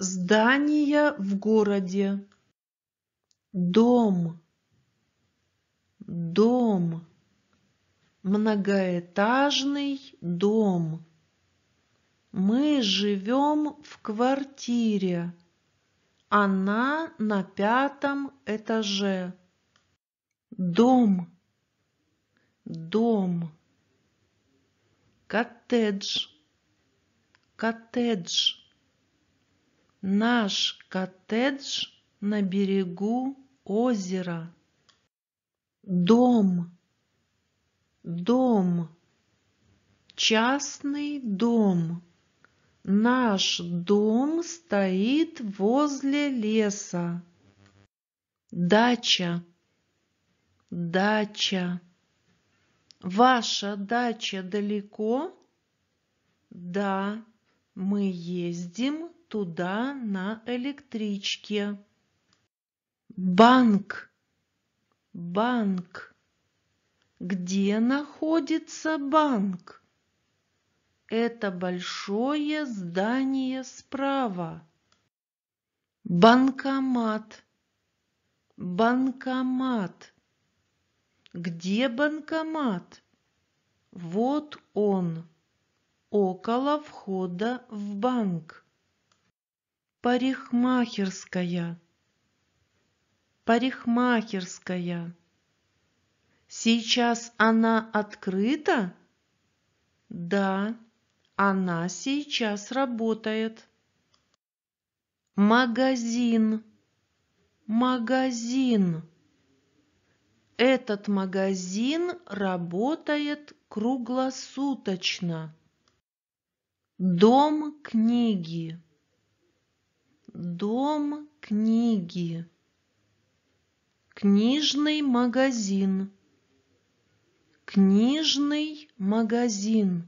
Здание в городе. Дом. Дом. Многоэтажный дом. Мы живем в квартире. Она на пятом этаже. Дом. Дом. Коттедж. Коттедж Наш коттедж на берегу озера. Дом. Дом. Частный дом. Наш дом стоит возле леса. Дача. Дача. Ваша дача далеко? Да, мы ездим туда на электричке. Банк. Банк. Где находится банк? Это большое здание справа. Банкомат. Банкомат. Где банкомат? Вот он, около входа в банк парикмахерская, парикмахерская. Сейчас она открыта? Да, она сейчас работает. Магазин, магазин. Этот магазин работает круглосуточно. Дом книги. Дом книги. Книжный магазин. Книжный магазин.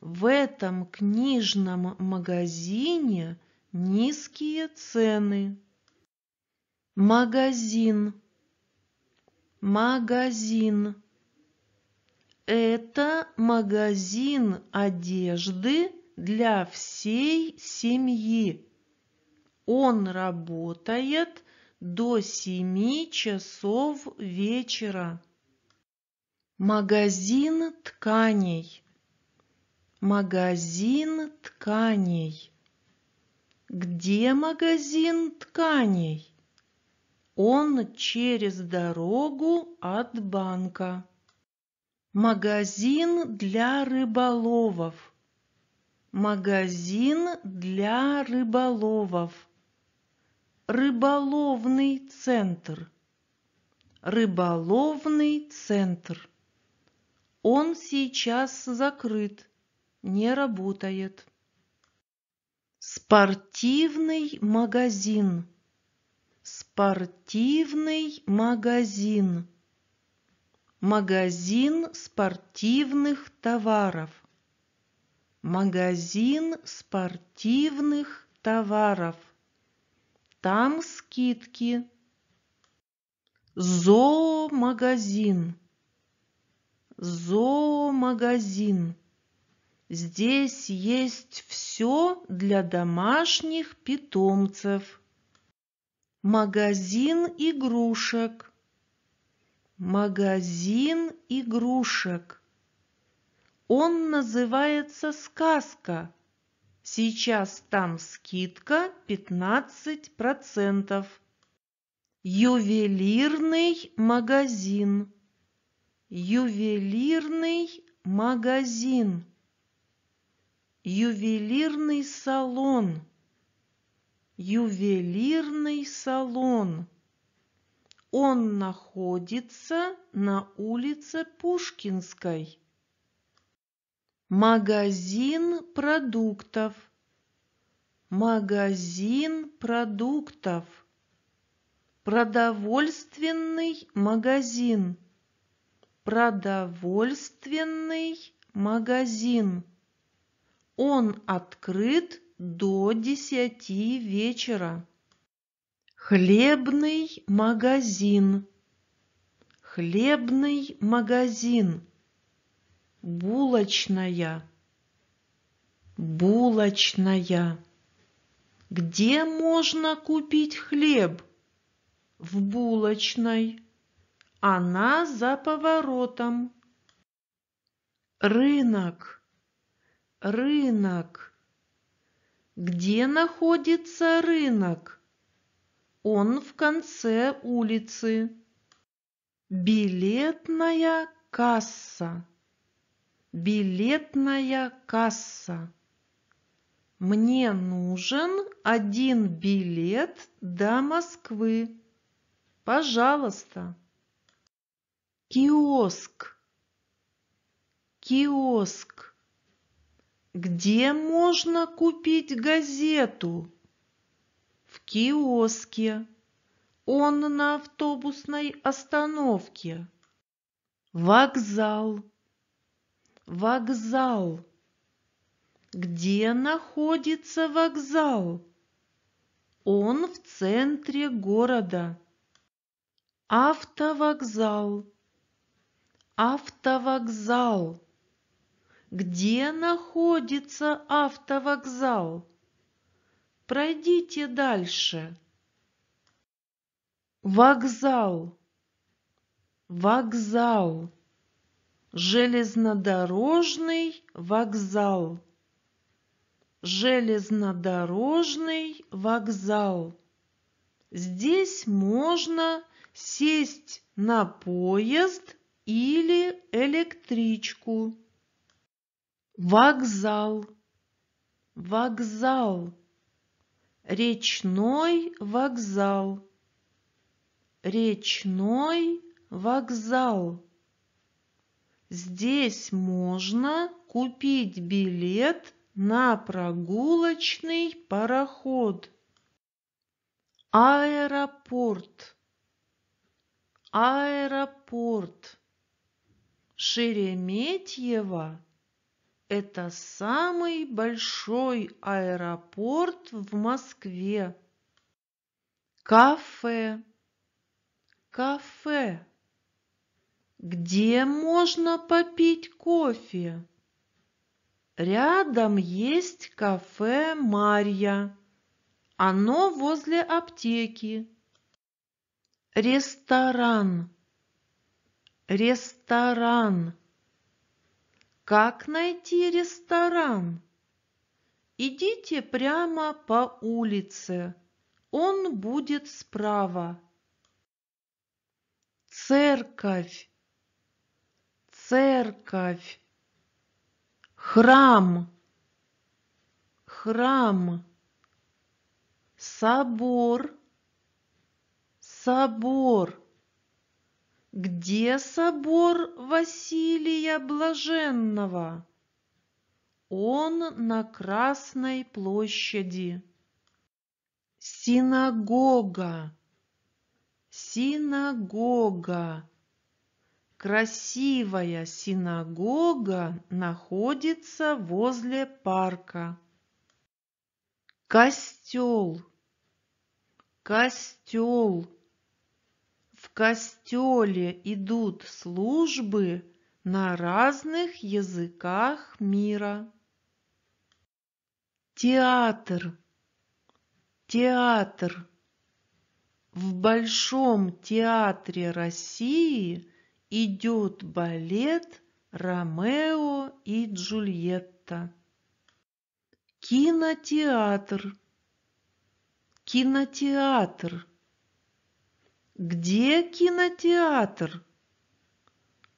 В этом книжном магазине низкие цены. Магазин. Магазин. Это магазин одежды для всей семьи. Он работает до семи часов вечера. Магазин тканей. Магазин тканей. Где магазин тканей? Он через дорогу от банка. Магазин для рыболовов. Магазин для рыболовов. Рыболовный центр. Рыболовный центр. Он сейчас закрыт, не работает. Спортивный магазин. Спортивный магазин. Магазин спортивных товаров. Магазин спортивных товаров. Там скидки. Зоомагазин. Зоомагазин. Здесь есть все для домашних питомцев. Магазин игрушек. Магазин игрушек. Он называется «Сказка», Сейчас там скидка 15%. Ювелирный магазин. Ювелирный магазин. Ювелирный салон. Ювелирный салон. Он находится на улице Пушкинской. Магазин продуктов. Магазин продуктов. Продовольственный магазин. Продовольственный магазин. Он открыт до десяти вечера. Хлебный магазин. Хлебный магазин булочная, булочная. Где можно купить хлеб? В булочной. Она за поворотом. Рынок, рынок. Где находится рынок? Он в конце улицы. Билетная касса. Билетная касса. Мне нужен один билет до Москвы. Пожалуйста. Киоск. Киоск. Где можно купить газету? В киоске. Он на автобусной остановке. Вокзал. Вокзал. Где находится вокзал? Он в центре города. Автовокзал. Автовокзал. Где находится автовокзал? Пройдите дальше. Вокзал. Вокзал. Железнодорожный вокзал. Железнодорожный вокзал. Здесь можно сесть на поезд или электричку. Вокзал. Вокзал. Речной вокзал. Речной вокзал. Здесь можно купить билет на прогулочный пароход. Аэропорт. Аэропорт. Шереметьево – это самый большой аэропорт в Москве. Кафе. Кафе. Где можно попить кофе? Рядом есть кафе «Марья». Оно возле аптеки. Ресторан. Ресторан. Как найти ресторан? Идите прямо по улице. Он будет справа. Церковь церковь, храм, храм, собор, собор. Где собор Василия Блаженного? Он на Красной площади. Синагога. Синагога. Красивая синагога находится возле парка. Костел. Костел. В костеле идут службы на разных языках мира. Театр. Театр. В Большом театре России – идет балет «Ромео и Джульетта». Кинотеатр. Кинотеатр. Где кинотеатр?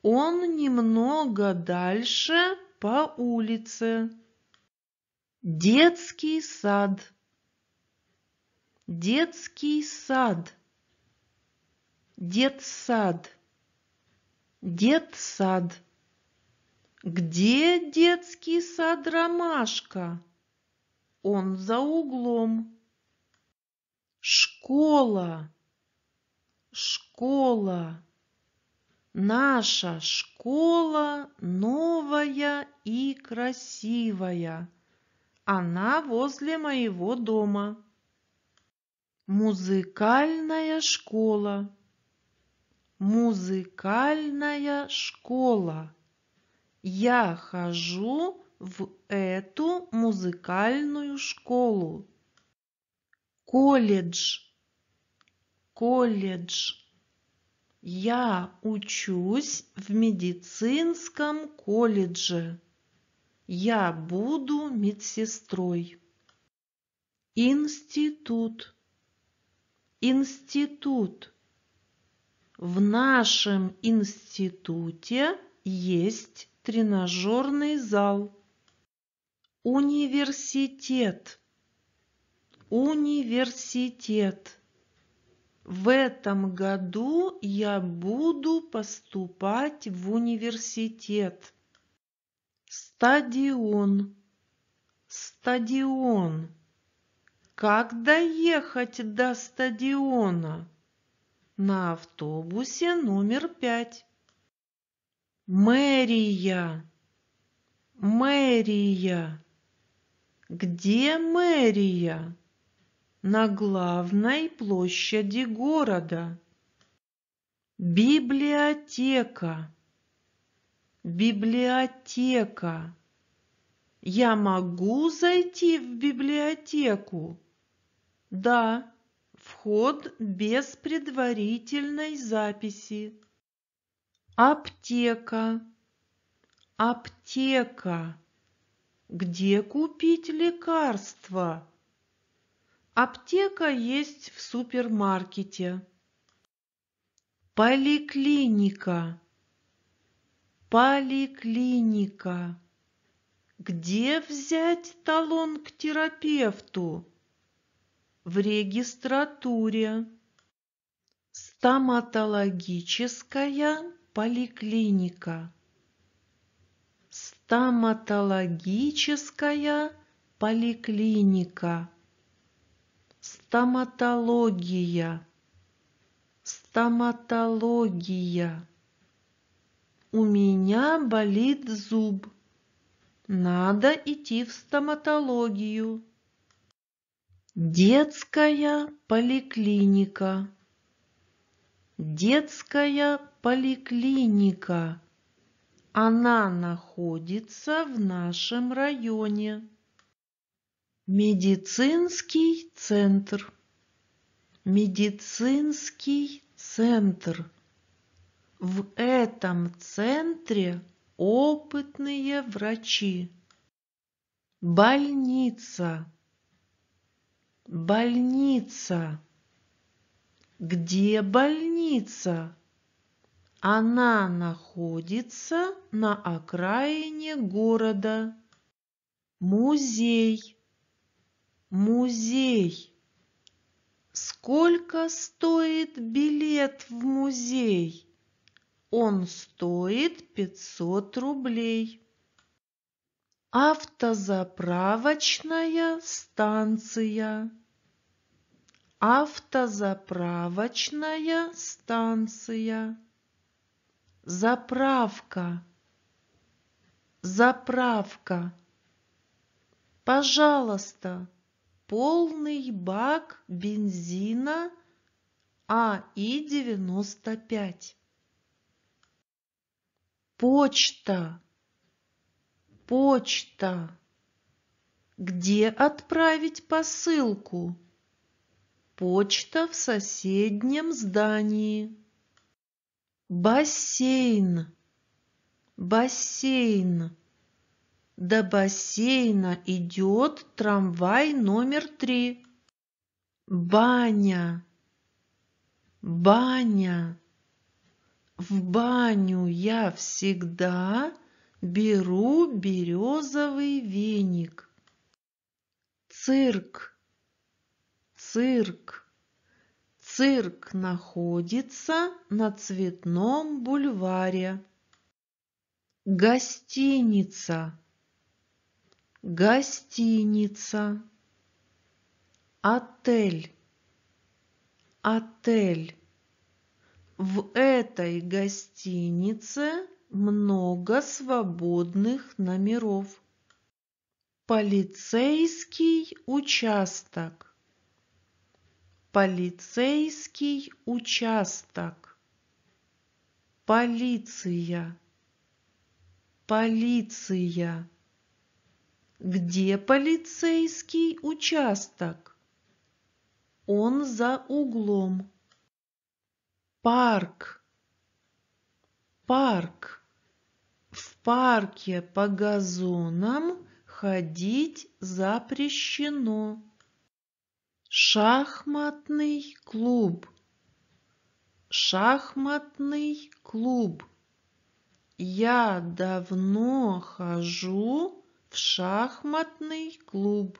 Он немного дальше по улице. Детский сад. Детский сад. Детсад дед сад, Где детский сад Ромашка? Он за углом. Школа. Школа. Наша школа новая и красивая. Она возле моего дома. Музыкальная школа музыкальная школа. Я хожу в эту музыкальную школу. Колледж. Колледж. Я учусь в медицинском колледже. Я буду медсестрой. Институт. Институт. В нашем институте есть тренажерный зал. Университет. Университет. В этом году я буду поступать в университет. Стадион. Стадион. Как доехать до стадиона? на автобусе номер пять. Мэрия! Мэрия! Где мэрия? На главной площади города. Библиотека. Библиотека. Я могу зайти в библиотеку? Да, Вход без предварительной записи. Аптека. Аптека. Где купить лекарства? Аптека есть в супермаркете. Поликлиника. Поликлиника. Где взять талон к терапевту? в регистратуре. Стоматологическая поликлиника. Стоматологическая поликлиника. Стоматология. Стоматология. У меня болит зуб. Надо идти в стоматологию. Детская поликлиника. Детская поликлиника. Она находится в нашем районе. Медицинский центр. Медицинский центр. В этом центре опытные врачи. Больница больница? Где больница? Она находится на окраине города. Музей. Музей. Сколько стоит билет в музей? Он стоит 500 рублей. Автозаправочная станция. Автозаправочная станция. Заправка. Заправка. Пожалуйста, полный бак бензина АИ-95. Почта. Почта. Где отправить посылку? Почта в соседнем здании. Бассейн. Бассейн. До бассейна идет трамвай номер три. Баня. Баня. В баню я всегда беру березовый веник. Цирк цирк. Цирк находится на Цветном бульваре. Гостиница. Гостиница. Отель. Отель. В этой гостинице много свободных номеров. Полицейский участок полицейский участок, полиция, полиция. Где полицейский участок? Он за углом. Парк. Парк. В парке по газонам ходить запрещено. Шахматный клуб. Шахматный клуб. Я давно хожу в шахматный клуб.